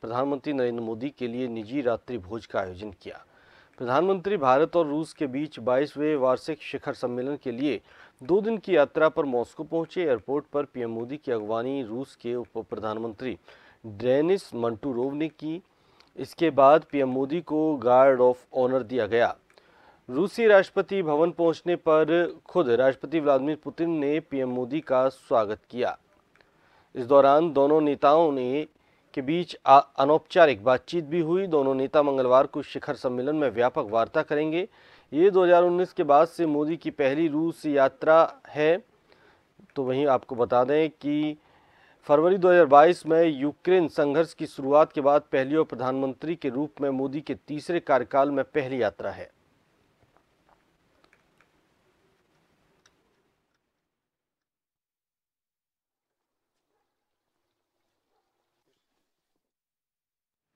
प्रधानमंत्री नरेंद्र मोदी के लिए निजी रात्रि भोज का आयोजन किया प्रधानमंत्री भारत और रूस के बीच बाईसवें वार्षिक शिखर सम्मेलन के लिए दो दिन की यात्रा पर मॉस्को पहुंचे एयरपोर्ट पर पीएम मोदी की अगवानी रूस के उप प्रधानमंत्री ड्रेनिस मंटूरोव ने की इसके बाद पीएम मोदी को गार्ड ऑफ ऑनर दिया गया रूसी राष्ट्रपति भवन पहुंचने पर खुद राष्ट्रपति व्लादिमीर पुतिन ने पीएम मोदी का स्वागत किया इस दौरान दोनों नेताओं ने के बीच अनौपचारिक बातचीत भी हुई दोनों नेता मंगलवार को शिखर सम्मेलन में व्यापक वार्ता करेंगे ये 2019 के बाद से मोदी की पहली रूस यात्रा है तो वहीं आपको बता दें कि फरवरी 2022 में यूक्रेन संघर्ष की शुरुआत के बाद पहली और प्रधानमंत्री के रूप में मोदी के तीसरे कार्यकाल में पहली यात्रा है